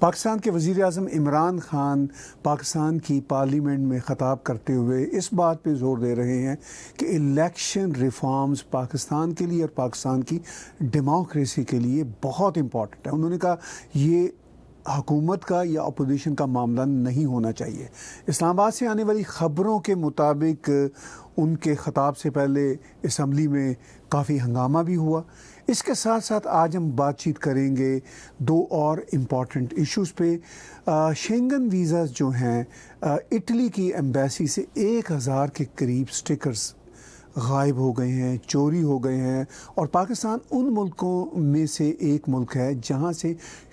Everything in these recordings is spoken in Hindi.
पाकिस्तान के वज़ी अजम इमरान ख़ान पाकिस्तान की पार्लियामेंट में ख़ताब करते हुए इस बात पर ज़ोर दे रहे हैं कि इलेक्शन रिफॉर्म्स पाकिस्तान के लिए और पाकिस्तान की डेमोक्रेसी के लिए बहुत इम्पॉर्टेंट है उन्होंने कहा ये हकूमत का या अपोजिशन का मामला नहीं होना चाहिए इस्लामाबाद से आने वाली ख़बरों के मुताबिक उनके ख़ताब से पहले इसम्बली में काफ़ी हंगामा भी हुआ इसके साथ साथ आज हम बातचीत करेंगे दो और इम्पॉर्टेंट इश्यूज़ पे शेंगन वीज़ा जो हैं इटली की एम्बेसी से एक हज़ार के करीब स्टिकर्स गायब हो गए हैं चोरी हो गए हैं और पाकिस्तान उन मुल्कों में से एक मुल्क है जहाँ से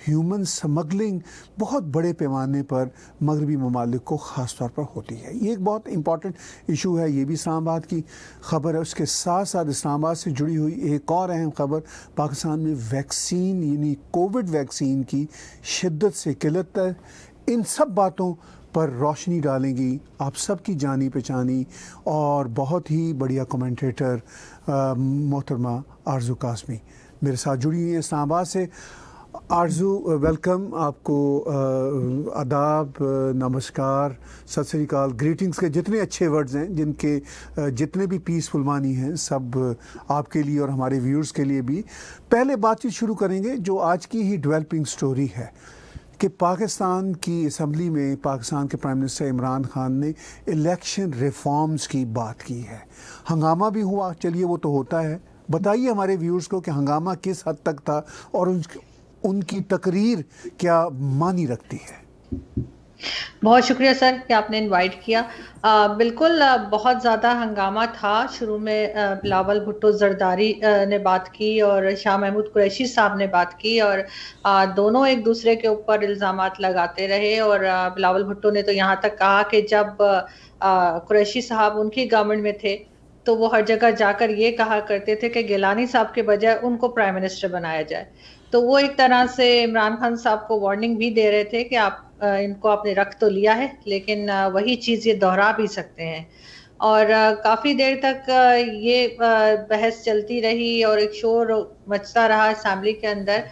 ह्यूमन स्मगलिंग बहुत बड़े पैमाने पर मगरबी ममालिक को ख़ास तौर पर होती है ये एक बहुत इंपॉर्टेंट इशू है ये भी इस्लामाबाद की खबर है उसके साथ साथ इस्लामाबाद से जुड़ी हुई एक और अहम खबर पाकिस्तान में वैक्सीन यानी कोविड वैक्सीन की शिद्दत से किल्लत है इन सब बातों पर रोशनी डालेंगी आप सब की जानी पहचानी और बहुत ही बढ़िया कमेंटेटर मोहतरमा आरजू कासमी मेरे साथ जुड़ी हुई हैं इस्लामाबाद से आरजू वेलकम आपको आदाब नमस्कार सत श्रीकाल ग्रीटिंग्स के जितने अच्छे वर्ड्स हैं जिनके जितने भी पीसफुल मानी हैं सब आपके लिए और हमारे व्यूअर्स के लिए भी पहले बातचीत शुरू करेंगे जो आज की ही डेवलपिंग स्टोरी है कि पाकिस्तान की इसम्बली में पाकिस्तान के प्राइम मिनिस्टर इमरान खान ने इलेक्शन रिफॉर्म्स की बात की है हंगामा भी हुआ चलिए वो तो होता है बताइए हमारे व्यूर्स को कि हंगामा किस हद तक था और उनकी तकरीर क्या मानी रखती है बहुत शुक्रिया सर कि आपने इनवाइट किया आ, बिल्कुल आ, बहुत ज़्यादा हंगामा था शुरू में बिलावल भुट्टो जरदारी आ, ने बात की और शाह महमूद कुरैशी साहब ने बात की और आ, दोनों एक दूसरे के ऊपर इल्ज़ाम लगाते रहे और आ, बिलावल भुट्टो ने तो यहाँ तक कहा कि जब कुरैशी साहब उनकी गवर्नमेंट में थे तो वो हर जगह जाकर ये कहा करते थे कि गिलानी साहब के बजाय उनको प्राइम मिनिस्टर बनाया जाए तो वो एक तरह से इमरान खान साहब को वार्निंग भी दे रहे थे कि आप इनको आपने रख तो लिया है लेकिन वही चीज़ ये दोहरा भी सकते हैं और काफ़ी देर तक ये बहस चलती रही और एक शोर मचता रहा असम्बली के अंदर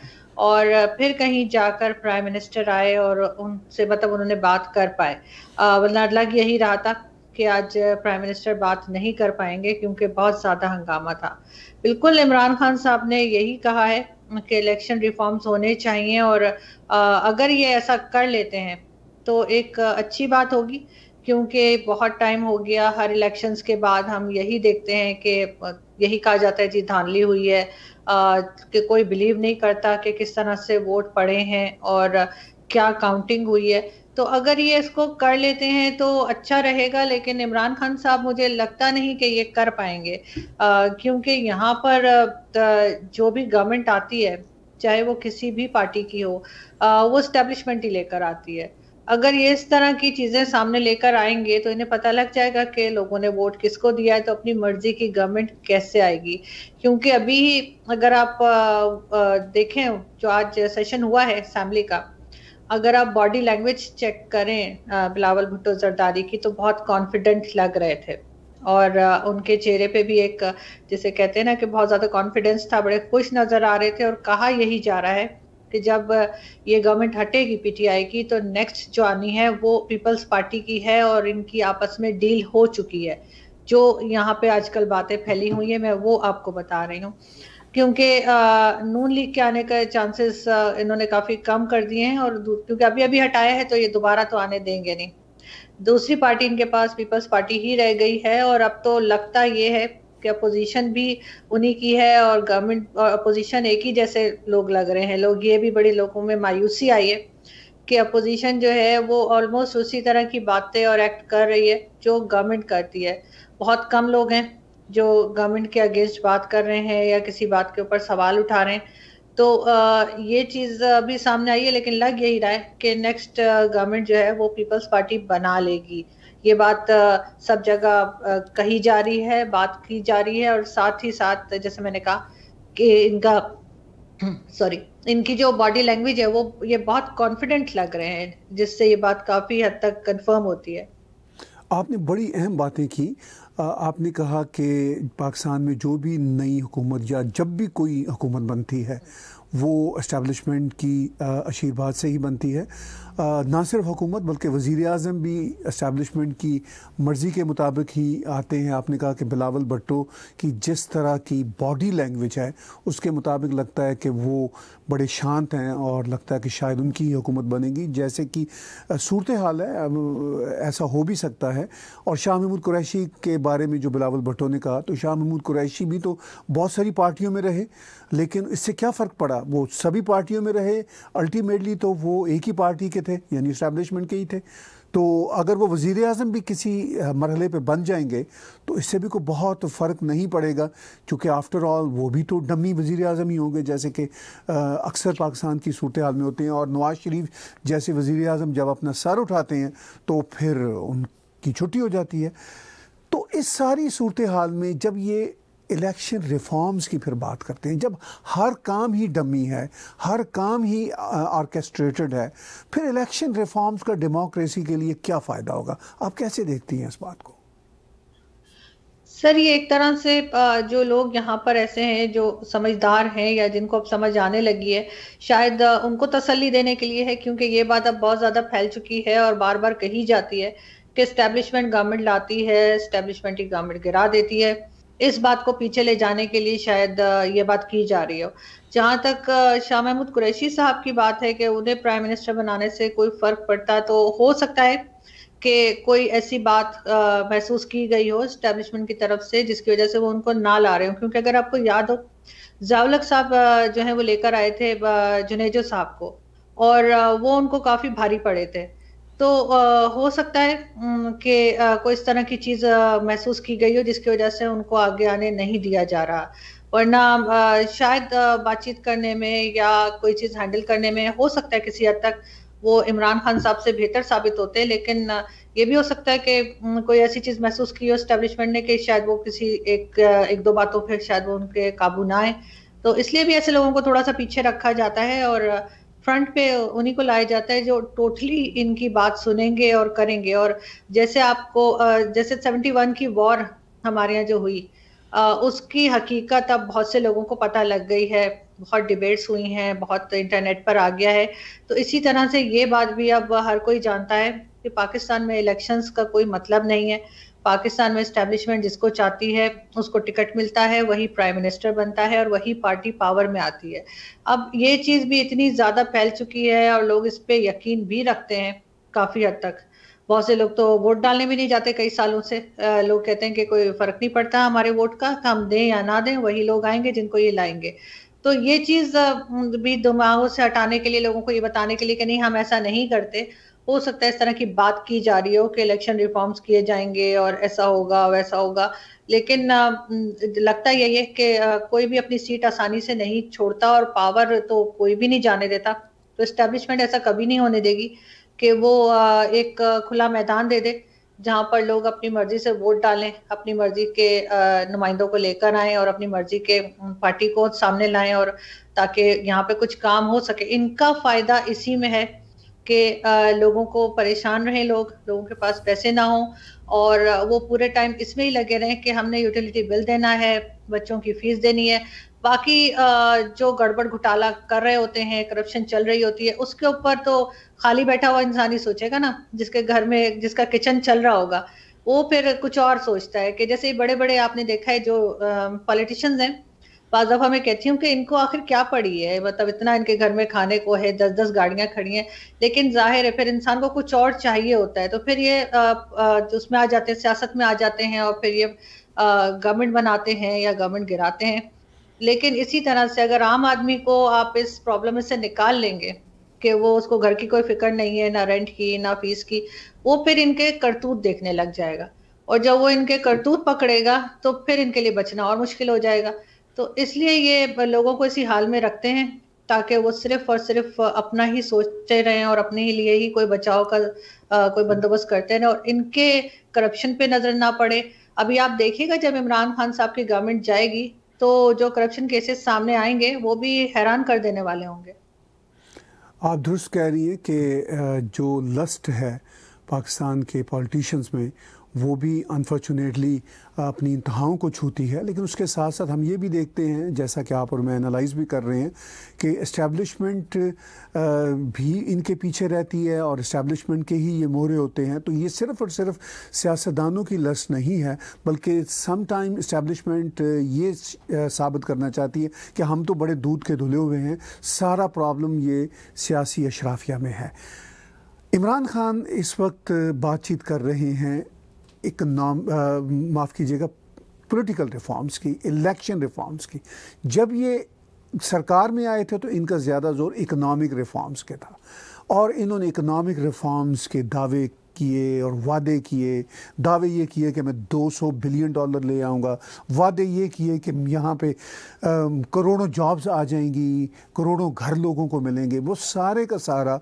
और फिर कहीं जाकर प्राइम मिनिस्टर आए और उनसे मतलब उन्होंने बात कर पाए वरना यही रहा था कि आज प्राइम मिनिस्टर बात नहीं कर पाएंगे क्योंकि बहुत ज़्यादा हंगामा था बिल्कुल इमरान खान साहब ने यही कहा है के इलेक्शन रिफॉर्म्स होने चाहिए और अगर ये ऐसा कर लेते हैं तो एक अच्छी बात होगी क्योंकि बहुत टाइम हो गया हर इलेक्शंस के बाद हम यही देखते हैं कि यही कहा जाता है जी धांधली हुई है कि कोई बिलीव नहीं करता कि किस तरह से वोट पड़े हैं और क्या काउंटिंग हुई है तो अगर ये इसको कर लेते हैं तो अच्छा रहेगा लेकिन इमरान खान साहब मुझे लगता नहीं कि ये कर पाएंगे क्योंकि यहाँ पर जो भी गवर्नमेंट आती है चाहे वो किसी भी पार्टी की हो आ, वो स्टेब्लिशमेंट ही लेकर आती है अगर ये इस तरह की चीज़ें सामने लेकर आएंगे तो इन्हें पता लग जाएगा कि लोगों ने वोट किसको दिया है तो अपनी मर्जी की गवर्नमेंट कैसे आएगी क्योंकि अभी अगर आप आ, आ, देखें जो आज सेशन हुआ है असम्बली का अगर आप बॉडी लैंग्वेज चेक करें बिलावल भुट्टो जरदारी की तो बहुत कॉन्फिडेंट लग रहे थे और उनके चेहरे पे भी एक जैसे कहते हैं ना कि बहुत ज़्यादा कॉन्फिडेंस था बड़े खुश नज़र आ रहे थे और कहा यही जा रहा है कि जब ये गवर्नमेंट हटेगी पीटीआई की तो नेक्स्ट जो आनी है वो पीपल्स पार्टी की है और इनकी आपस में डील हो चुकी है जो यहाँ पे आजकल बातें फैली हुई है मैं वो आपको बता रही हूँ क्योंकि नून लीग के आने का चांसेस इन्होंने काफ़ी कम कर दिए हैं और क्योंकि अभी अभी हटाया है तो ये दोबारा तो आने देंगे नहीं दूसरी पार्टी इनके पास पीपल्स पार्टी ही रह गई है और अब तो लगता ये है कि अपोजिशन भी उन्हीं की है और गवर्नमेंट और अपोजिशन एक ही जैसे लोग लग रहे हैं लोग ये भी बड़े लोगों में मायूसी आई है कि अपोजिशन जो है वो ऑलमोस्ट उसी तरह की बातें और एक्ट कर रही है जो गवर्नमेंट करती है बहुत कम लोग हैं जो गवर्नमेंट के अगेंस्ट बात कर रहे हैं या किसी बात के ऊपर सवाल उठा रहे हैं तो ये चीज़ अभी सामने आई है लेकिन लग यही रहा है कि नेक्स्ट गवर्नमेंट जो है वो पीपल्स पार्टी बना लेगी ये बात सब जगह कही जा रही है बात की जा रही है और साथ ही साथ जैसे मैंने कहा कि इनका सॉरी इनकी जो बॉडी लैंग्वेज है वो ये बहुत कॉन्फिडेंट लग रहे हैं जिससे ये बात काफ़ी हद तक कंफर्म होती है आपने बड़ी अहम बातें की आपने कहा कि पाकिस्तान में जो भी नई हुकूमत या जब भी कोई हुकूमत बनती है वो इस्टेबलिशमेंट की आशीर्वाद से ही बनती है ना सिर्फ हुकूमत बल्कि वज़ी अजम भी इस्टबलिशमेंट की मर्ज़ी के मुताबिक ही आते हैं आपने कहा कि बिलावल भट्टो की जिस तरह की बॉडी लैंग्वेज है उसके मुताबिक लगता है कि वो बड़े शांत हैं और लगता है कि शायद उनकी ही हुकूमत बनेगी जैसे कि सूरत हाल है ऐसा हो भी सकता है और शाह महमूद कुरैशी के बारे में जो बिलावल भट्टो ने कहा तो शाह महमूद कुरैशी भी तो बहुत सारी पार्टियों में रहे लेकिन इससे क्या फ़र्क पड़ा वो सभी पार्टियों में रहे अल्टीमेटली तो वो एक ही पार्टी के थे यानी इस्टेबलिशमेंट के ही थे तो अगर वो वज़ी अजम भी किसी मरहले पर बन जाएंगे तो इससे भी कोई बहुत फ़र्क नहीं पड़ेगा क्योंकि आफ्टर ऑल वो भी तो डमी वज़ी अजम ही होंगे जैसे कि अक्सर पाकिस्तान की सूरत हाल में होते हैं और नवाज़ शरीफ जैसे वज़ी अजम जब अपना सर उठाते हैं तो फिर उनकी छुट्टी हो जाती है तो इस सारी सूरत हाल में जब ये इलेक्शन रिफॉर्म्स की फिर बात करते हैं जब हर काम ही डमी है हर काम ही ऑर्केस्ट्रेटेड है फिर इलेक्शन रिफॉर्म्स का डेमोक्रेसी के लिए क्या फ़ायदा होगा आप कैसे देखती हैं इस बात को सर ये एक तरह से जो लोग यहाँ पर ऐसे हैं जो समझदार हैं या जिनको अब समझ आने लगी है शायद उनको तसल्ली देने के लिए है क्योंकि ये बात अब बहुत ज़्यादा फैल चुकी है और बार बार कही जाती है कि इस्टेब्लिशमेंट गवर्नमेंट लाती है इस्टेब्लिशमेंट की गवर्नमेंट गिरा देती है इस बात को पीछे ले जाने के लिए शायद ये बात की जा रही हो जहाँ तक शाह महमूद कुरैशी साहब की बात है कि उन्हें प्राइम मिनिस्टर बनाने से कोई फर्क पड़ता तो हो सकता है कि कोई ऐसी बात महसूस की गई हो स्टैब्लिशमेंट की तरफ से जिसकी वजह से वो उनको ना ला रहे हो क्योंकि अगर आपको याद हो जावलक साहब जो है वो लेकर आए थे जुनेजो साहब को और वो उनको काफ़ी भारी पड़े थे तो आ, हो सकता है कि कोई इस तरह की चीज महसूस की गई हो जिसकी वजह से उनको आगे आने नहीं दिया जा रहा वरना शायद बातचीत करने में या कोई चीज हैंडल करने में हो सकता है किसी हद तक वो इमरान खान साहब से बेहतर साबित होते हैं लेकिन ये भी हो सकता है कि कोई ऐसी चीज महसूस की हो स्टेब्लिशमेंट ने कि शायद वो किसी एक एक दो बातों पर शायद वो उनके काबू ना आए तो इसलिए भी ऐसे लोगों को थोड़ा सा पीछे रखा जाता है और फ्रंट पे उन्हीं को लाया जाता है जो टोटली इनकी बात सुनेंगे और करेंगे और जैसे आपको जैसे 71 की वॉर हमारे यहाँ जो हुई उसकी हकीकत अब बहुत से लोगों को पता लग गई है बहुत डिबेट्स हुई हैं बहुत इंटरनेट पर आ गया है तो इसी तरह से ये बात भी अब हर कोई जानता है कि पाकिस्तान में इलेक्शंस का कोई मतलब नहीं है पाकिस्तान में इस्टेब्लिशमेंट जिसको चाहती है उसको टिकट मिलता है वही प्राइम मिनिस्टर बनता है और वही पार्टी पावर में आती है अब ये चीज़ भी इतनी ज़्यादा फैल चुकी है और लोग इस पर यकीन भी रखते हैं काफ़ी हद तक बहुत से लोग तो वोट डालने भी नहीं जाते कई सालों से लोग कहते हैं कि कोई फर्क नहीं पड़ता हमारे वोट का हम दें या ना दें वही लोग आएंगे जिनको ये लाएंगे तो ये चीज़ भी दिमागों से हटाने के लिए लोगों को ये बताने के लिए कि नहीं हम ऐसा नहीं करते हो सकता है इस तरह की बात की जा रही हो कि इलेक्शन रिफॉर्म्स किए जाएंगे और ऐसा होगा वैसा होगा लेकिन लगता यही है कि कोई भी अपनी सीट आसानी से नहीं छोड़ता और पावर तो कोई भी नहीं जाने देता तो इस्टेब्लिशमेंट ऐसा कभी नहीं होने देगी कि वो एक खुला मैदान दे दे जहाँ पर लोग अपनी मर्जी से वोट डालें अपनी मर्जी के नुमाइंदों को लेकर आएं और अपनी मर्जी के पार्टी को सामने लाएं और ताकि यहाँ पे कुछ काम हो सके इनका फायदा इसी में है कि लोगों को परेशान रहें लोग लोगों के पास पैसे ना हो और वो पूरे टाइम इसमें ही लगे रहें कि हमने यूटिलिटी बिल देना है बच्चों की फीस देनी है बाकी जो गड़बड़ घोटाला कर रहे होते हैं करप्शन चल रही होती है उसके ऊपर तो खाली बैठा हुआ इंसान ही सोचेगा ना जिसके घर में जिसका किचन चल रहा होगा वो फिर कुछ और सोचता है कि जैसे बड़े बड़े आपने देखा है जो पॉलिटिशियंस हैं बाद दफा मैं कहती हूँ कि इनको आखिर क्या पड़ी है मतलब इतना इनके घर में खाने को है दस दस गाड़ियाँ खड़ी हैं लेकिन जाहिर है फिर इंसान को कुछ और चाहिए होता है तो फिर ये उसमें आ जाते हैं सियासत में आ जाते हैं और फिर ये गवर्नमेंट बनाते हैं या गवर्नमेंट गिराते हैं लेकिन इसी तरह से अगर आम आदमी को आप इस प्रॉब्लम से निकाल लेंगे कि वो उसको घर की कोई फिक्र नहीं है ना रेंट की ना फीस की वो फिर इनके करतूत देखने लग जाएगा और जब वो इनके करतूत पकड़ेगा तो फिर इनके लिए बचना और मुश्किल हो जाएगा तो इसलिए ये लोगों को इसी हाल में रखते हैं ताकि वो सिर्फ और सिर्फ अपना ही सोचते रहें और अपने ही लिए ही कोई बचाव का आ, कोई बंदोबस्त करते रहें और इनके करप्शन पे नजर ना पड़े अभी आप देखिएगा जब इमरान खान साहब की गवर्नमेंट जाएगी तो जो करप्शन केसेस सामने आएंगे वो भी हैरान कर देने वाले होंगे आप दुरुस्त कह रही है कि जो लस्ट है पाकिस्तान के पॉलिटिशियंस में वो भी अनफॉर्चुनेटली अपनी इंतहाओं को छूती है लेकिन उसके साथ साथ हम ये भी देखते हैं जैसा कि आप और मैं एनालाइज भी कर रहे हैं कि इस्टेब्लिशमेंट भी इनके पीछे रहती है और इस्टेब्लिशमेंट के ही ये मोहरे होते हैं तो ये सिर्फ और सिर्फ सियासतदानों की लस नहीं है बल्कि सम टाइम इस्टेब्लिशमेंट ये साबित करना चाहती है कि हम तो बड़े दूध के धुले हुए हैं सारा प्रॉब्लम ये सियासी अशराफिया में है इमरान खान इस वक्त बातचीत कर रहे हैं इकनॉम माफ़ कीजिएगा पॉलिटिकल रिफॉर्म्स की इलेक्शन रिफॉर्म्स की जब ये सरकार में आए थे तो इनका ज़्यादा जोर इकनॉमिक रिफॉर्म्स के था और इन्होंने इकनॉमिक रिफॉर्म्स के दावे किए और वादे किए दावे ये किए कि मैं 200 बिलियन डॉलर ले आऊँगा वादे ये किए कि यहाँ पे करोड़ों जॉब्स आ जाएंगी करोड़ों घर लोगों को मिलेंगे वो सारे का सारा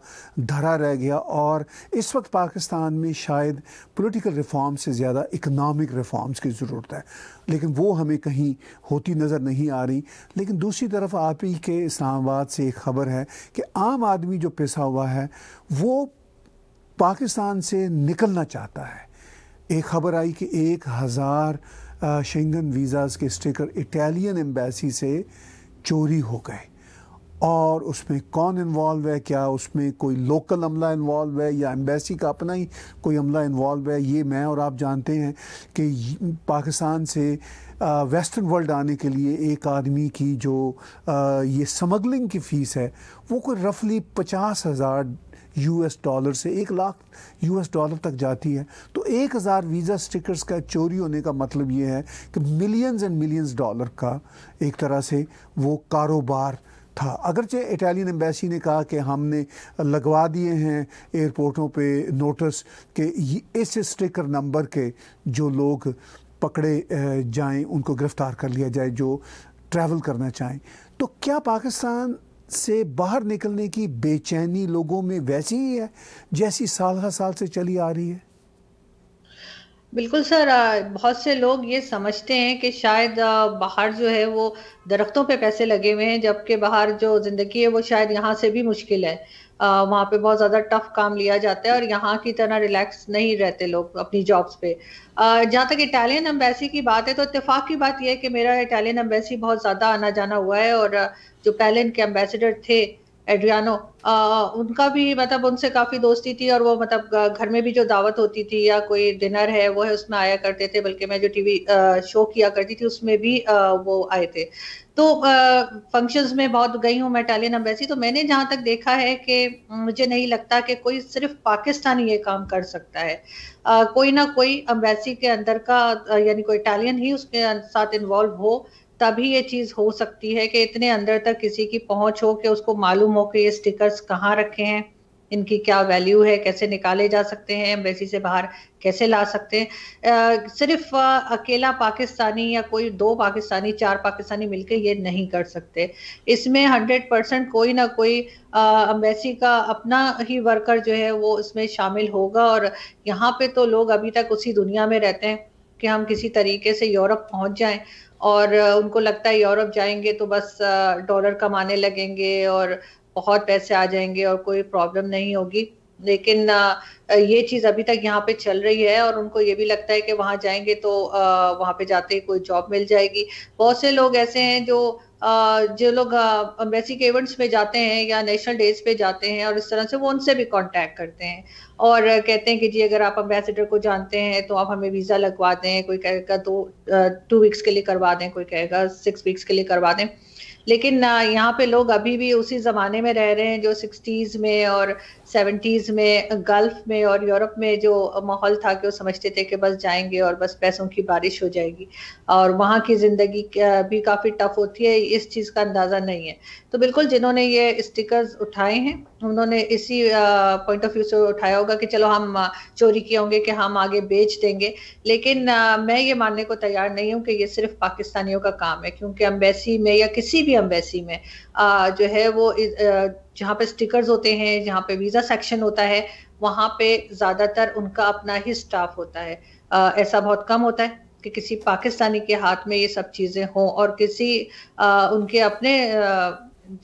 धरा रह गया और इस वक्त पाकिस्तान में शायद पॉलिटिकल रिफॉर्म से ज़्यादा इकनॉमिक रिफॉर्म्स की ज़रूरत है लेकिन वो हमें कहीं होती नज़र नहीं आ रही लेकिन दूसरी तरफ आप ही के इस्लामाबाद से एक खबर है कि आम आदमी जो पैसा हुआ है वो पाकिस्तान से निकलना चाहता है एक खबर आई कि एक हज़ार शेंगन वीज़ाज़ के स्टिकर इटालियन एम्बेसी से चोरी हो गए और उसमें कौन इन्वॉल्व है क्या उसमें कोई लोकल अमला इन्वॉल्व है या एम्बेसी का अपना ही कोई अमला इन्वॉल्व है ये मैं और आप जानते हैं कि पाकिस्तान से वेस्टर्न वर्ल्ड आने के लिए एक आदमी की जो आ, ये समगलिंग की फ़ीस है वो कोई रफली पचास हज़ार यूएस डॉलर से एक लाख यूएस डॉलर तक जाती है तो एक हज़ार वीज़ा स्टिकर्स का चोरी होने का मतलब ये है कि मिलियंस एंड मिलियंस डॉलर का एक तरह से वो कारोबार था अगरचे इटालियन एम्बेसी ने कहा कि हमने लगवा दिए हैं एयरपोर्टों पे नोटिस कि इस स्टिकर नंबर के जो लोग पकड़े जाएं उनको गिरफ़्तार कर लिया जाए जो ट्रैवल करना चाहें तो क्या पाकिस्तान से बाहर निकलने की बेचैनी लोगों में वैसी ही है जैसी साल हर साल से चली आ रही है बिल्कुल सर बहुत से लोग ये समझते हैं कि शायद बाहर जो है वो दरख्तों पे पैसे लगे हुए हैं जबकि बाहर जो ज़िंदगी है वो शायद यहाँ से भी मुश्किल है वहाँ पे बहुत ज़्यादा टफ काम लिया जाता है और यहाँ की तरह रिलैक्स नहीं रहते लोग अपनी जॉब्स पे जहाँ तक इटालियन एम्बेसी की बात है तो इतफाक की बात यह है कि मेरा इटालियन एम्बेसी बहुत ज़्यादा आना जाना हुआ है और जो पहले इनके एम्बेसडर थे एड्रियानो उनका भी मतलब उनसे काफ़ी दोस्ती थी और वो मतलब घर में भी जो दावत होती थी या कोई डिनर है वो है उसमें आया करते थे बल्कि मैं जो टीवी शो किया करती थी उसमें भी आ, वो आए थे तो फंक्शंस में बहुत गई हूँ मैं इटालियन अम्बेसी तो मैंने जहाँ तक देखा है कि मुझे नहीं लगता कि कोई सिर्फ पाकिस्तानी ये काम कर सकता है आ, कोई ना कोई अम्बेसी के अंदर का यानी कोई इटालियन ही उसके साथ इन्वॉल्व हो तभी ये चीज हो सकती है कि इतने अंदर तक किसी की पहुंच हो कि उसको मालूम हो कि ये स्टिकर्स कहाँ रखे हैं इनकी क्या वैल्यू है कैसे निकाले जा सकते हैं एम्बेसी से बाहर कैसे ला सकते हैं सिर्फ आ, अकेला पाकिस्तानी या कोई दो पाकिस्तानी चार पाकिस्तानी मिलकर ये नहीं कर सकते इसमें हंड्रेड परसेंट कोई ना कोई अम्बेसी का अपना ही वर्कर जो है वो इसमें शामिल होगा और यहाँ पे तो लोग अभी तक उसी दुनिया में रहते हैं कि हम किसी तरीके से यूरोप पहुंच जाएं और उनको लगता है यूरोप जाएंगे तो बस डॉलर कमाने लगेंगे और बहुत पैसे आ जाएंगे और कोई प्रॉब्लम नहीं होगी लेकिन ये चीज अभी तक यहाँ पे चल रही है और उनको ये भी लगता है कि वहां जाएंगे तो वहां पे जाते ही कोई जॉब मिल जाएगी बहुत से लोग ऐसे हैं जो जो लोग अम्बेसी के इवेंट्स में जाते हैं या नेशनल डेज पे जाते हैं और इस तरह से वो उनसे भी कांटेक्ट करते हैं और कहते हैं कि जी अगर आप अम्बेसडर को जानते हैं तो आप हमें वीज़ा लगवा दें कोई कहेगा दो टू वीक्स के लिए करवा दें कोई कहेगा सिक्स वीक्स के लिए करवा दें लेकिन यहाँ पे लोग अभी भी उसी ज़माने में रह रहे हैं जो सिक्सटीज़ में और सेवेंटीज़ में गल्फ में और यूरोप में जो माहौल था कि वो समझते थे कि बस जाएंगे और बस पैसों की बारिश हो जाएगी और वहाँ की ज़िंदगी भी काफ़ी टफ होती है इस चीज़ का अंदाज़ा नहीं है तो बिल्कुल जिन्होंने ये स्टिकर्स उठाए हैं उन्होंने इसी पॉइंट ऑफ व्यू से उठाया होगा कि चलो हम चोरी किए होंगे कि हम आगे बेच देंगे लेकिन मैं ये मानने को तैयार नहीं हूँ कि ये सिर्फ पाकिस्तानियों का काम है क्योंकि अम्बेसी में या किसी भी एम्बेसी में आ, जो है वो जहाँ पे स्टिकर्स होते हैं जहाँ पे वीज़ा सेक्शन होता है वहाँ पे ज़्यादातर उनका अपना ही स्टाफ होता है आ, ऐसा बहुत कम होता है कि किसी पाकिस्तानी के हाथ में ये सब चीज़ें हों और किसी आ, उनके अपने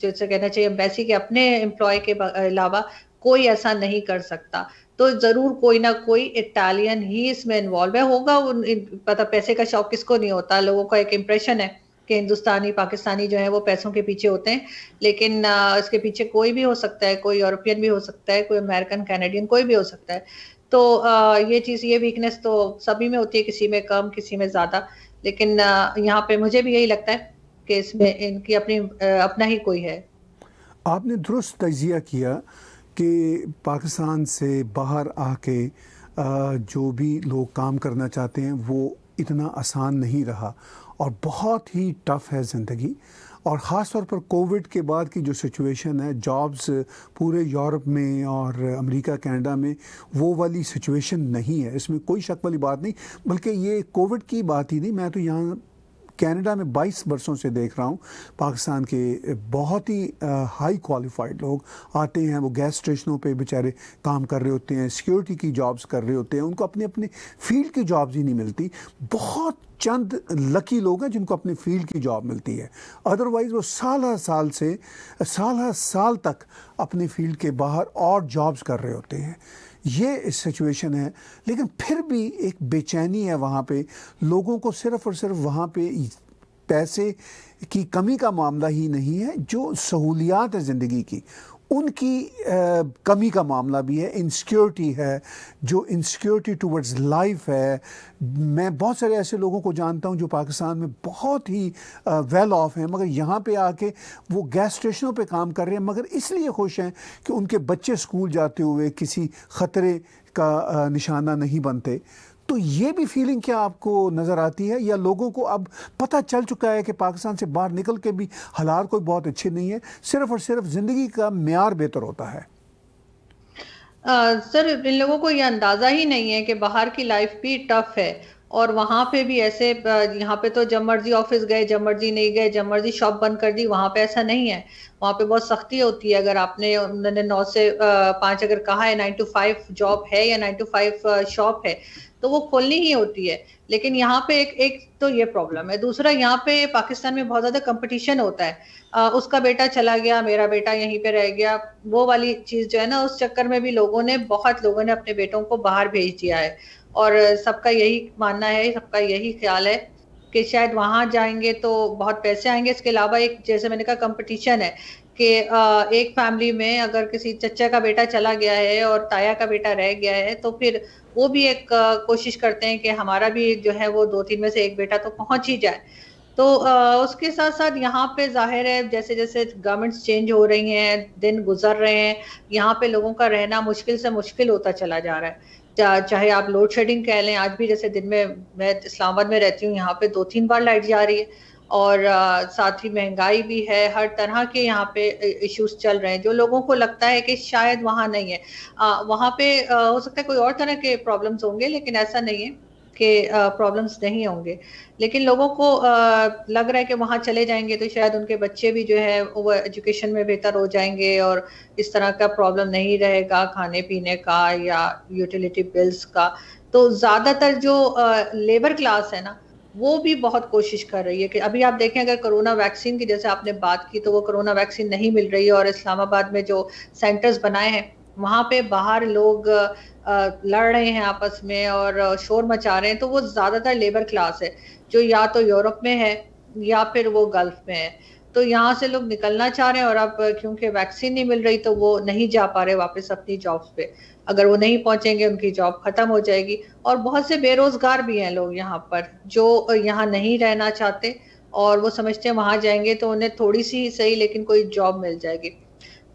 जैसे कहना चाहिए एम्बेसी के अपने एम्प्लॉय के अलावा कोई ऐसा नहीं कर सकता तो जरूर कोई ना कोई इटालियन ही इसमें इन्वॉल्व है होगा उन पता पैसे का शौक किसको नहीं होता लोगों का एक इम्प्रेशन है कि हिंदुस्तानी पाकिस्तानी जो है वो पैसों के पीछे होते हैं लेकिन इसके पीछे कोई भी हो सकता है कोई यूरोपियन भी हो सकता है कोई अमेरिकन कैनेडियन कोई भी हो सकता है तो ये चीज़ ये वीकनेस तो सभी में होती है किसी में कम किसी में ज़्यादा लेकिन यहाँ पे मुझे भी यही लगता है कि इसमें इनकी अपनी अपना ही कोई है आपने दुरुस्त तजिया किया कि पाकिस्तान से बाहर आके जो भी लोग काम करना चाहते हैं वो इतना आसान नहीं रहा और बहुत ही टफ़ है ज़िंदगी और ख़ास तौर पर कोविड के बाद की जो सिचुएशन है जॉब्स पूरे यूरोप में और अमेरिका कनाडा में वो वाली सिचुएशन नहीं है इसमें कोई शक वाली बात नहीं बल्कि ये कोविड की बात ही नहीं मैं तो यहाँ कनाडा में 22 वर्षों से देख रहा हूँ पाकिस्तान के बहुत ही हाई क्वालिफाइड लोग आते हैं वो गैस स्टेशनों पे बेचारे काम कर रहे होते हैं सिक्योरिटी की जॉब्स कर रहे होते हैं उनको अपने अपने फील्ड की जॉब्स ही नहीं मिलती बहुत चंद लकी लोग हैं जिनको अपने फील्ड की जॉब मिलती है अदरवाइज़ वो साल हर साल से साल हर साल तक अपने फील्ड के बाहर और जॉब्स कर रहे होते हैं ये सिचुएशन है लेकिन फिर भी एक बेचैनी है वहाँ पे लोगों को सिर्फ और सिर्फ वहाँ पे पैसे की कमी का मामला ही नहीं है जो सहूलियात है ज़िंदगी की उनकी कमी का मामला भी है इनसिक्योरिटी है जो इनसिक्योरिटी टूवर्ड्स लाइफ है मैं बहुत सारे ऐसे लोगों को जानता हूँ जो पाकिस्तान में बहुत ही वेल ऑफ हैं मगर यहाँ पे आके वो गैस स्टेशनों पे काम कर रहे हैं मगर इसलिए खुश हैं कि उनके बच्चे स्कूल जाते हुए किसी ख़तरे का निशाना नहीं बनते तो ये भी फीलिंग क्या आपको नज़र आती है या लोगों को अब पता चल चुका है कि पाकिस्तान से बाहर निकल के भी हालात कोई बहुत अच्छे नहीं है सिर्फ और सिर्फ ज़िंदगी का मैार बेहतर होता है आ, सर इन लोगों को यह अंदाज़ा ही नहीं है कि बाहर की लाइफ भी टफ है और वहाँ पे भी ऐसे यहाँ पे तो जब मर्जी ऑफिस गए जब मर्जी नहीं गए जब मर्जी शॉप बंद कर दी वहाँ पे ऐसा नहीं है वहाँ पे बहुत सख्ती होती है अगर आपने उन्होंने नौ से पाँच अगर कहा है नाइन टू फाइव जॉब है या नाइन टू फाइव शॉप है तो वो खोलनी ही होती है लेकिन यहाँ पे एक एक तो ये प्रॉब्लम है दूसरा यहाँ पे पाकिस्तान में बहुत ज़्यादा कंपटीशन होता है आ, उसका बेटा चला गया मेरा बेटा यहीं पे रह गया वो वाली चीज़ जो है ना उस चक्कर में भी लोगों ने बहुत लोगों ने अपने बेटों को बाहर भेज दिया है और सबका यही मानना है सबका यही ख्याल है कि शायद वहां जाएंगे तो बहुत पैसे आएंगे इसके अलावा एक जैसे मैंने कहा कंपटीशन है कि एक फैमिली में अगर किसी चचा का बेटा चला गया है और ताया का बेटा रह गया है तो फिर वो भी एक कोशिश करते हैं कि हमारा भी जो है वो दो तीन में से एक बेटा तो पहुंच ही जाए तो उसके साथ साथ यहाँ पे जाहिर है जैसे जैसे गवर्नमेंट्स चेंज हो रही हैं दिन गुजर रहे हैं यहाँ पे लोगों का रहना मुश्किल से मुश्किल होता चला जा रहा है चाहे आप लोड शेडिंग कह लें आज भी जैसे दिन में मैं इस्लामाबाद में रहती हूँ यहाँ पे दो तीन बार लाइट जा रही है और आ, साथ ही महंगाई भी है हर तरह के यहाँ पे इश्यूज चल रहे हैं जो लोगों को लगता है कि शायद वहाँ नहीं है आ, वहाँ पे आ, हो सकता है कोई और तरह के प्रॉब्लम्स होंगे लेकिन ऐसा नहीं है कि प्रॉब्लम्स नहीं होंगे लेकिन लोगों को लग रहा है कि वहाँ चले जाएंगे तो शायद उनके बच्चे भी जो है वो एजुकेशन में बेहतर हो जाएंगे और इस तरह का प्रॉब्लम नहीं रहेगा खाने पीने का या यूटिलिटी बिल्स का तो ज़्यादातर जो लेबर क्लास है ना वो भी बहुत कोशिश कर रही है कि अभी आप देखें अगर कोरोना वैक्सीन की जैसे आपने बात की तो वो कोरोना वैक्सीन नहीं मिल रही है और इस्लामाबाद में जो सेंटर्स बनाए हैं वहाँ पे बाहर लोग लड़ रहे हैं आपस में और शोर मचा रहे हैं तो वो ज़्यादातर लेबर क्लास है जो या तो यूरोप में है या फिर वो गल्फ में है तो यहाँ से लोग निकलना चाह रहे हैं और अब क्योंकि वैक्सीन नहीं मिल रही तो वो नहीं जा पा रहे वापस अपनी जॉब्स पे अगर वो नहीं पहुंचेंगे उनकी जॉब खत्म हो जाएगी और बहुत से बेरोजगार भी हैं लोग यहाँ पर जो यहाँ नहीं रहना चाहते और वो समझते हैं वहां जाएंगे तो उन्हें थोड़ी सी सही लेकिन कोई जॉब मिल जाएगी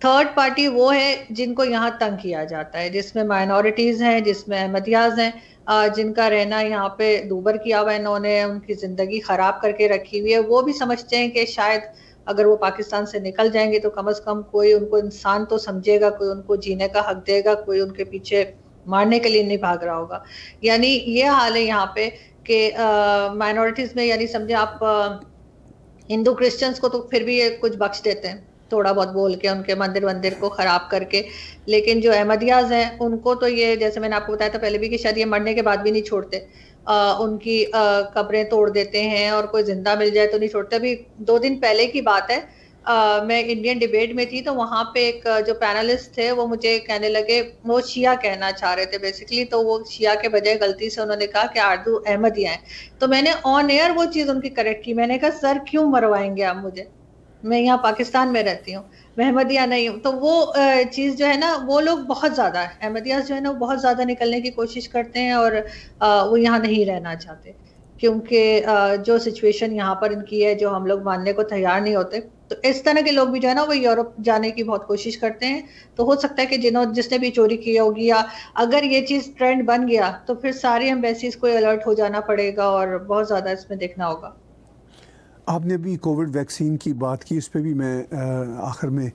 थर्ड पार्टी वो है जिनको यहाँ तंग किया जाता है जिसमें माइनॉरिटीज़ हैं जिसमें अहमदियाज हैं जिनका रहना यहाँ पे दूबर किया हुआ इन्होंने उनकी ज़िंदगी ख़राब करके रखी हुई है वो भी समझते हैं कि शायद अगर वो पाकिस्तान से निकल जाएंगे तो कम अज कम कोई उनको इंसान तो समझेगा कोई उनको जीने का हक देगा कोई उनके पीछे मारने के लिए नहीं भाग रहा होगा यानी ये हाल है यहाँ पे कि माइनॉरिटीज़ में यानी समझे आप हिंदू क्रिश्चियंस को तो फिर भी ये कुछ बख्श देते हैं थोड़ा बहुत बोल के उनके मंदिर वंदिर को ख़राब करके लेकिन जो अहमदियाज हैं उनको तो ये जैसे मैंने आपको बताया था पहले भी कि शायद ये मरने के बाद भी नहीं छोड़ते आ, उनकी कब्रें तोड़ देते हैं और कोई जिंदा मिल जाए तो नहीं छोड़ते अभी दो दिन पहले की बात है आ, मैं इंडियन डिबेट में थी तो वहाँ पे एक जो पैनलिस्ट थे वो मुझे कहने लगे वो शिया कहना चाह रहे थे बेसिकली तो वो शिया के बजाय गलती से उन्होंने कहा कि आरदू ही हैं तो मैंने ऑन एयर वो चीज़ उनकी करेक्ट की मैंने कहा सर क्यों मरवाएंगे आप मुझे मैं यहाँ पाकिस्तान में रहती हूँ मैं अहमदिया नहीं हूँ तो वो चीज़ जो है ना वो लोग बहुत ज़्यादा अहमदिया जो है ना वो बहुत ज़्यादा निकलने की कोशिश करते हैं और वो यहाँ नहीं रहना चाहते क्योंकि जो सिचुएशन यहाँ पर इनकी है जो हम लोग मानने को तैयार नहीं होते तो इस तरह के लोग भी जो है ना वो यूरोप जाने की बहुत कोशिश करते हैं तो हो सकता है कि जिन्होंने जिसने भी चोरी की होगी या अगर ये चीज़ ट्रेंड बन गया तो फिर सारी एम्बेसीज को अलर्ट हो जाना पड़ेगा और बहुत ज़्यादा इसमें देखना होगा आपने अभी कोविड वैक्सीन की बात की उस पर भी मैं आखिर में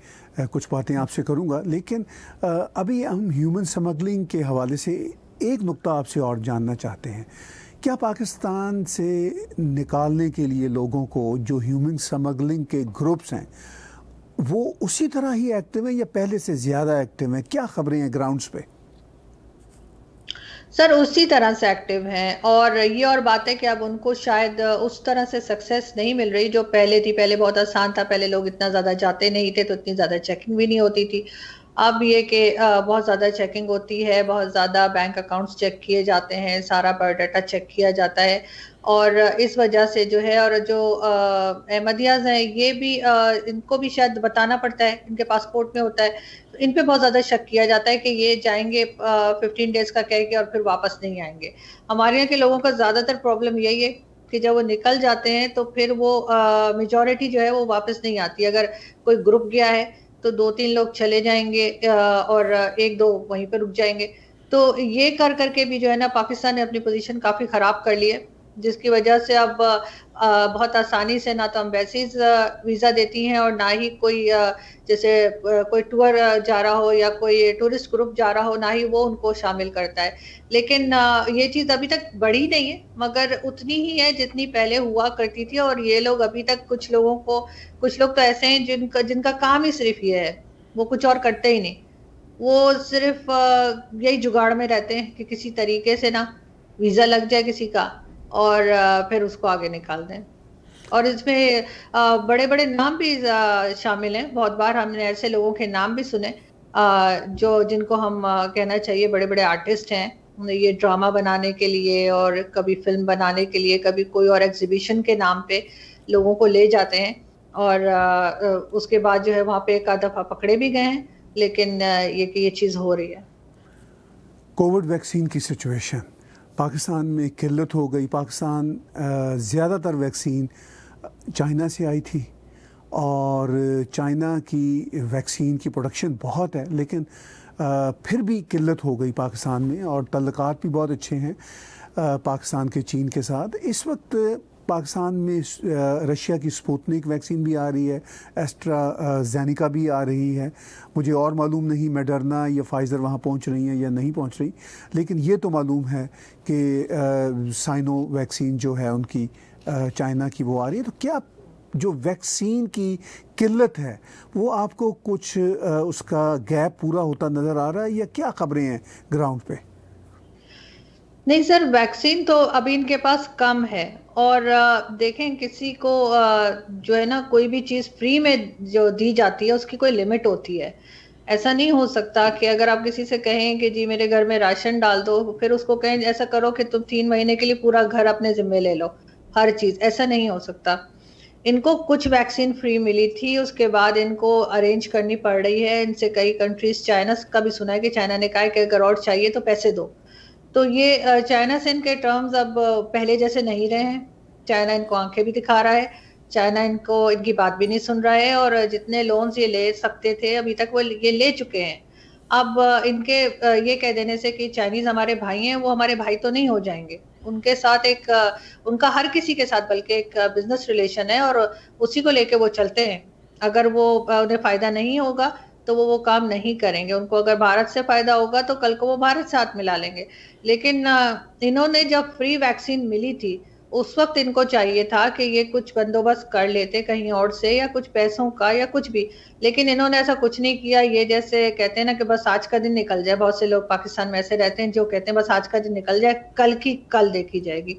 कुछ बातें आपसे करूंगा लेकिन अभी हम ह्यूमन स्मगलिंग के हवाले से एक नुक्ता आपसे और जानना चाहते हैं क्या पाकिस्तान से निकालने के लिए लोगों को जो ह्यूमन स्मगलिंग के ग्रुप्स हैं वो उसी तरह ही एक्टिव हैं या पहले से ज़्यादा एक्टिव हैं क्या खबरें हैं ग्राउंड्स पे सर उसी तरह से एक्टिव हैं और ये और बात है कि अब उनको शायद उस तरह से सक्सेस नहीं मिल रही जो पहले थी पहले बहुत आसान था पहले लोग इतना ज़्यादा जाते नहीं थे तो इतनी ज़्यादा चेकिंग भी नहीं होती थी अब ये कि बहुत ज़्यादा चेकिंग होती है बहुत ज़्यादा बैंक अकाउंट्स चेक किए जाते हैं सारा बायोडाटा चेक किया जाता है और इस वजह से जो है और जो अहमदियाज हैं ये भी आ, इनको भी शायद बताना पड़ता है इनके पासपोर्ट में होता है इन पे बहुत ज़्यादा शक किया जाता है कि ये जाएंगे फिफ्टीन डेज का कह के और फिर वापस नहीं आएंगे हमारे यहाँ के लोगों का ज़्यादातर प्रॉब्लम यही है कि जब वो निकल जाते हैं तो फिर वो मेजोरिटी जो है वो वापस नहीं आती अगर कोई ग्रुप गया है तो दो तीन लोग चले जाएंगे और एक दो वहीं पर रुक जाएंगे तो ये कर करके भी जो है ना पाकिस्तान ने अपनी पोजीशन काफ़ी ख़राब कर ली है जिसकी वजह से अब आ, बहुत आसानी से ना तो एम्बेसीज वीज़ा देती हैं और ना ही कोई जैसे कोई टूर जा रहा हो या कोई टूरिस्ट ग्रुप जा रहा हो ना ही वो उनको शामिल करता है लेकिन ये चीज़ अभी तक बढ़ी नहीं है मगर उतनी ही है जितनी पहले हुआ करती थी और ये लोग अभी तक कुछ लोगों को कुछ लोग तो ऐसे हैं जिनका जिनका काम ही सिर्फ ये है वो कुछ और करते ही नहीं वो सिर्फ यही जुगाड़ में रहते हैं कि किसी तरीके से ना वीज़ा लग जाए किसी का और फिर उसको आगे निकाल दें और इसमें बड़े बड़े नाम भी शामिल हैं बहुत बार हमने ऐसे लोगों के नाम भी सुने जो जिनको हम कहना चाहिए बड़े बड़े आर्टिस्ट हैं ये ड्रामा बनाने के लिए और कभी फिल्म बनाने के लिए कभी कोई और एग्जीबिशन के नाम पे लोगों को ले जाते हैं और उसके बाद जो है वहाँ पे एक दफ़ा पकड़े भी गए हैं लेकिन ये कि ये चीज़ हो रही है कोविड वैक्सीन की सिचुएशन पाकिस्तान में किल्लत हो गई पाकिस्तान ज़्यादातर वैक्सीन चाइना से आई थी और चाइना की वैक्सीन की प्रोडक्शन बहुत है लेकिन फिर भी किल्लत हो गई पाकिस्तान में और तल्लक भी बहुत अच्छे हैं पाकिस्तान के चीन के साथ इस वक्त पाकिस्तान में रशिया की स्पूतनिक वैक्सीन भी आ रही है एस्ट्रा जैनिका भी आ रही है मुझे और मालूम नहीं मेडरना या फाइज़र वहाँ पहुँच रही हैं या नहीं पहुँच रही लेकिन ये तो मालूम है कि साइनो वैक्सीन जो है उनकी चाइना की वो आ रही है तो क्या जो वैक्सीन की किल्लत है वो आपको कुछ उसका गैप पूरा होता नज़र आ रहा है या क्या खबरें हैं ग्राउंड पे नहीं सर वैक्सीन तो अभी इनके पास कम है और देखें किसी को जो है ना कोई भी चीज़ फ्री में जो दी जाती है उसकी कोई लिमिट होती है ऐसा नहीं हो सकता कि अगर आप किसी से कहें कि जी मेरे घर में राशन डाल दो फिर उसको कहें ऐसा करो कि तुम तीन महीने के लिए पूरा घर अपने जिम्मे ले लो हर चीज़ ऐसा नहीं हो सकता इनको कुछ वैक्सीन फ्री मिली थी उसके बाद इनको अरेंज करनी पड़ रही है इनसे कई कंट्रीज चाइना का भी सुना है कि चाइना ने कहा है कि अगर और चाहिए तो पैसे दो तो ये चाइना से इनके टर्म्स अब पहले जैसे नहीं रहे हैं चाइना इनको आंखें भी दिखा रहा है चाइना इनको इनकी बात भी नहीं सुन रहा है और जितने लोन्स ये ले सकते थे अभी तक वो ये ले चुके हैं अब इनके ये कह देने से कि चाइनीज हमारे भाई हैं वो हमारे भाई तो नहीं हो जाएंगे उनके साथ एक उनका हर किसी के साथ बल्कि एक बिजनेस रिलेशन है और उसी को लेके वो चलते हैं अगर वो उन्हें फायदा नहीं होगा तो वो वो काम नहीं करेंगे उनको अगर भारत से फायदा होगा तो कल को वो भारत साथ मिला लेंगे लेकिन इन्होंने जब फ्री वैक्सीन मिली थी उस वक्त इनको चाहिए था कि ये कुछ बंदोबस्त कर लेते कहीं और से या कुछ पैसों का या कुछ भी लेकिन इन्होंने ऐसा कुछ नहीं किया ये जैसे कहते हैं ना कि बस आज का दिन निकल जाए बहुत से लोग पाकिस्तान में ऐसे रहते हैं जो कहते हैं बस आज का दिन निकल जाए कल की कल देखी जाएगी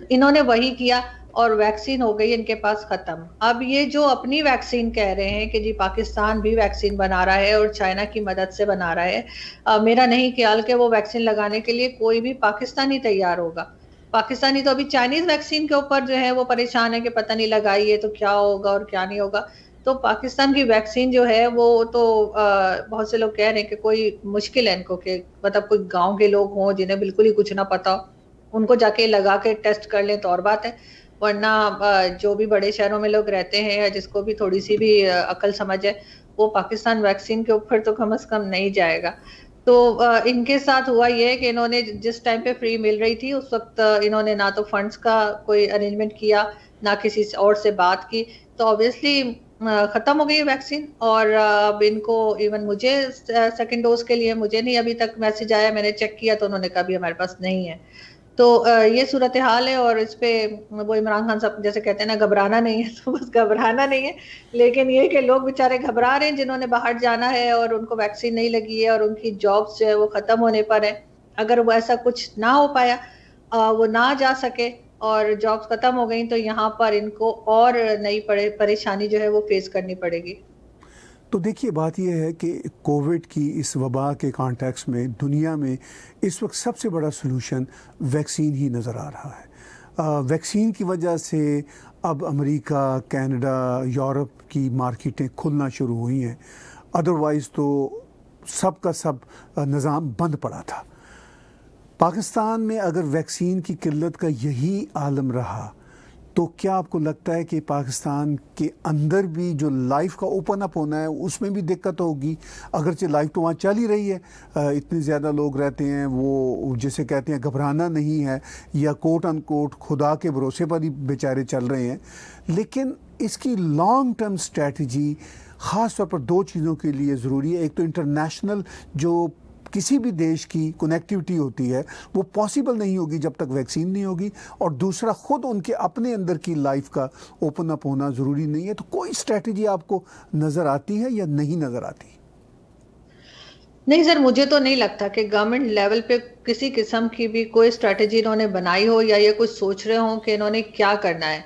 तो इन्होंने वही किया और वैक्सीन हो गई इनके पास खत्म अब ये जो अपनी वैक्सीन कह रहे हैं कि जी पाकिस्तान भी वैक्सीन बना रहा है और चाइना की मदद से बना रहा है आ, मेरा नहीं ख्याल कि वो वैक्सीन लगाने के लिए कोई भी पाकिस्तानी तैयार होगा पाकिस्तानी तो अभी चाइनीज वैक्सीन के ऊपर जो है वो परेशान है कि पता नहीं लगाइए तो क्या होगा और क्या नहीं होगा तो पाकिस्तान की वैक्सीन जो है वो तो आ, बहुत से लोग कह रहे हैं कि कोई मुश्किल है इनको कि मतलब कोई गांव के लोग हों जिन्हें बिल्कुल ही कुछ ना पता हो उनको जाके लगा के टेस्ट कर लें तो और बात है वरना जो भी बड़े शहरों में लोग रहते हैं या जिसको भी थोड़ी सी भी अकल समझ है वो पाकिस्तान वैक्सीन के ऊपर तो कम अज कम नहीं जाएगा तो इनके साथ हुआ यह है कि इन्होंने जिस टाइम पे फ्री मिल रही थी उस वक्त इन्होंने ना तो फंड्स का कोई अरेंजमेंट किया ना किसी और से बात की तो ऑब्वियसली ख़त्म हो गई वैक्सीन और अब इनको इवन मुझे सेकंड डोज के लिए मुझे नहीं अभी तक मैसेज आया मैंने चेक किया तो उन्होंने कहा भी हमारे पास नहीं है तो ये सूरत हाल है और इस पर वो इमरान खान साहब जैसे कहते हैं ना घबराना नहीं है तो बस घबराना नहीं है लेकिन ये कि लोग बेचारे घबरा रहे हैं जिन्होंने बाहर जाना है और उनको वैक्सीन नहीं लगी है और उनकी जॉब्स जो है वो ख़त्म होने पर है अगर वो ऐसा कुछ ना हो पाया वो ना जा सके और जॉब्स ख़त्म हो गई तो यहाँ पर इनको और नई परेशानी जो है वो फेस करनी पड़ेगी तो देखिए बात यह है कि कोविड की इस वबा के कॉन्टेक्स्ट में दुनिया में इस वक्त सबसे बड़ा सलूशन वैक्सीन ही नज़र आ रहा है वैक्सीन की वजह से अब अमेरिका कनाडा यूरोप की मार्केटें खुलना शुरू हुई हैं अदरवाइज़ तो सब का सब निज़ाम बंद पड़ा था पाकिस्तान में अगर वैक्सीन की किल्लत का यही आलम रहा तो क्या आपको लगता है कि पाकिस्तान के अंदर भी जो लाइफ का ओपन अप होना है उसमें भी दिक्कत होगी अगरचे लाइफ तो वहाँ चल ही रही है इतने ज़्यादा लोग रहते हैं वो जैसे कहते हैं घबराना नहीं है या कोट अन कोट खुदा के भरोसे पर ही बेचारे चल रहे हैं लेकिन इसकी लॉन्ग टर्म स्ट्रेटजी ख़ास तौर पर दो चीज़ों के लिए ज़रूरी है एक तो इंटरनेशनल जो किसी भी देश की कनेक्टिविटी होती है वो पॉसिबल नहीं होगी जब तक वैक्सीन नहीं होगी और दूसरा ख़ुद उनके अपने अंदर की लाइफ का ओपन अप होना ज़रूरी नहीं है तो कोई स्ट्रेटजी आपको नज़र आती है या नहीं नज़र आती नहीं सर मुझे तो नहीं लगता कि गवर्नमेंट लेवल पे किसी किस्म की भी कोई स्ट्रेटजी इन्होंने बनाई हो या ये कुछ सोच रहे हों कि इन्होंने क्या करना है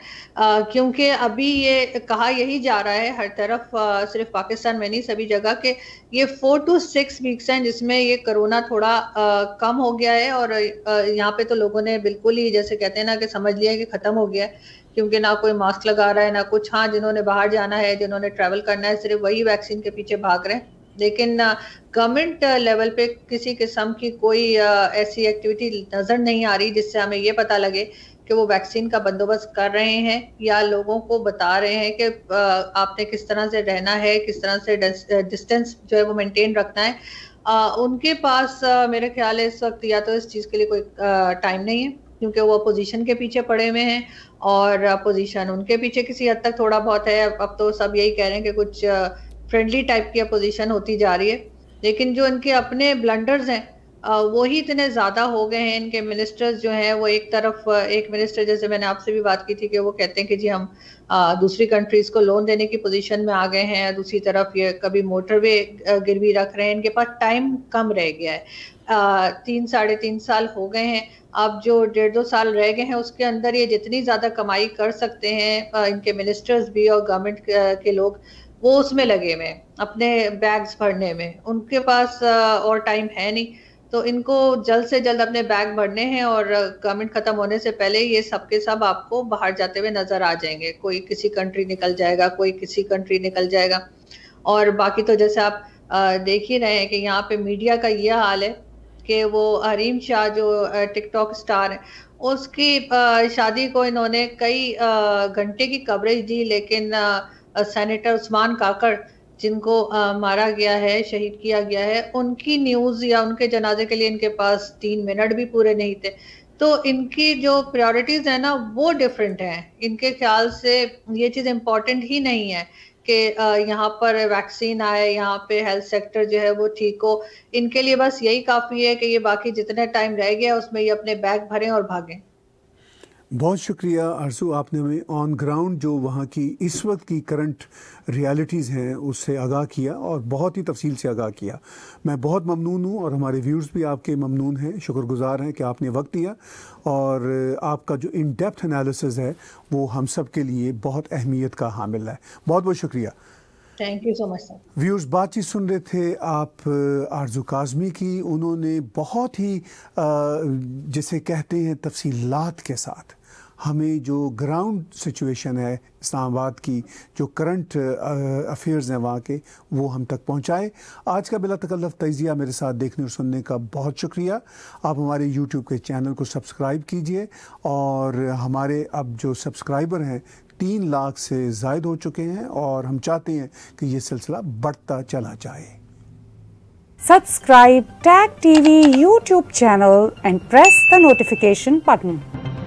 क्योंकि अभी ये कहा यही जा रहा है हर तरफ आ, सिर्फ पाकिस्तान में नहीं सभी जगह के ये फोर टू सिक्स वीक्स हैं जिसमें ये कोरोना थोड़ा आ, कम हो गया है और यहाँ पे तो लोगों ने बिल्कुल ही जैसे कहते हैं ना कि समझ लिया है कि ख़त्म हो गया है क्योंकि ना कोई मास्क लगा रहा है ना कुछ हाँ जिन्होंने बाहर जाना है जिन्होंने ट्रेवल करना है सिर्फ वही वैक्सीन के पीछे भाग रहे हैं लेकिन गवर्नमेंट लेवल पे किसी किस्म की कोई ऐसी एक्टिविटी नज़र नहीं आ रही जिससे हमें ये पता लगे कि वो वैक्सीन का बंदोबस्त कर रहे हैं या लोगों को बता रहे हैं कि आपने किस तरह से रहना है किस तरह से डिस्टेंस जो है वो मेंटेन रखना है आ, उनके पास आ, मेरे ख्याल है इस वक्त या तो इस चीज़ के लिए कोई टाइम नहीं है क्योंकि वो अपोजिशन के पीछे पड़े हुए हैं और अपोजिशन उनके पीछे किसी हद तक थोड़ा बहुत है अब तो सब यही कह रहे हैं कि कुछ फ्रेंडली टाइप की अपोजिशन होती जा रही है लेकिन जो इनके अपने ब्लंडर्स हैं वो ही इतने ज़्यादा हो गए हैं इनके मिनिस्टर्स जो हैं वो एक तरफ एक मिनिस्टर जैसे मैंने आपसे भी बात की थी कि वो कहते हैं कि जी हम दूसरी कंट्रीज को लोन देने की पोजीशन में आ गए हैं दूसरी तरफ ये कभी मोटरवे गिरवी रख रहे हैं इनके पास टाइम कम रह गया है तीन साढ़े तीन साल हो गए हैं अब जो डेढ़ दो साल रह गए हैं उसके अंदर ये जितनी ज़्यादा कमाई कर सकते हैं इनके मिनिस्टर्स भी और गवर्नमेंट के लोग वो उसमें लगे हुए अपने बैग्स भरने में उनके पास और टाइम है नहीं तो इनको जल्द से जल्द अपने बैग भरने हैं और गवर्नमेंट खत्म होने से पहले ये सब के सब आपको बाहर जाते हुए नजर आ जाएंगे कोई किसी कंट्री निकल जाएगा कोई किसी कंट्री निकल जाएगा और बाकी तो जैसे आप देख ही रहे हैं कि यहाँ पे मीडिया का ये हाल है कि वो हरीम शाह जो टिकटॉक स्टार है उसकी शादी को इन्होंने कई घंटे की कवरेज दी लेकिन आ, सेनेटर उस्मान काकड़ जिनको आ, मारा गया है शहीद किया गया है उनकी न्यूज़ या उनके जनाजे के लिए इनके पास तीन मिनट भी पूरे नहीं थे तो इनकी जो प्रायोरिटीज़ है ना वो डिफरेंट है इनके ख्याल से ये चीज़ इम्पोर्टेंट ही नहीं है कि यहाँ पर वैक्सीन आए यहाँ पे हेल्थ सेक्टर जो है वो ठीक हो इनके लिए बस यही काफ़ी है कि ये बाकी जितने टाइम रह गया उसमें ये अपने बैग भरें और भागें बहुत शुक्रिया आरसू आपने हमें ऑन ग्राउंड जो वहाँ की इस वक्त की करंट रियलिटीज़ हैं उससे आगाह किया और बहुत ही तफसील से आगाह किया मैं बहुत ममनून हूँ और हमारे व्यूर्स भी आपके ममनून हैं शुक्रगुजार हैं कि आपने वक्त दिया और आपका जो इन डेप्थ एनालिसिस है वो हम सब के लिए बहुत अहमियत का हामिल है बहुत बहुत शुक्रिया thank you so much sir viewers बातचीत सुन रहे थे आप आरजू काजमी की उन्होंने बहुत ही जिसे कहते हैं तफसीलात के साथ हमें जो ग्राउंड सिचुएशन है इस्लामाबाद की जो करंट अफेयर्स हैं वहाँ के वो हम तक पहुँचाए आज का बिला तकल्लफ तजिया मेरे साथ देखने और सुनने का बहुत शुक्रिया आप हमारे यूट्यूब के चैनल को सब्सक्राइब कीजिए और हमारे अब जो सब्सक्राइबर हैं तीन लाख से जायद हो चुके हैं और हम चाहते हैं कि ये सिलसिला बढ़ता चला जाए subscribe Tag TV YouTube channel and press the notification button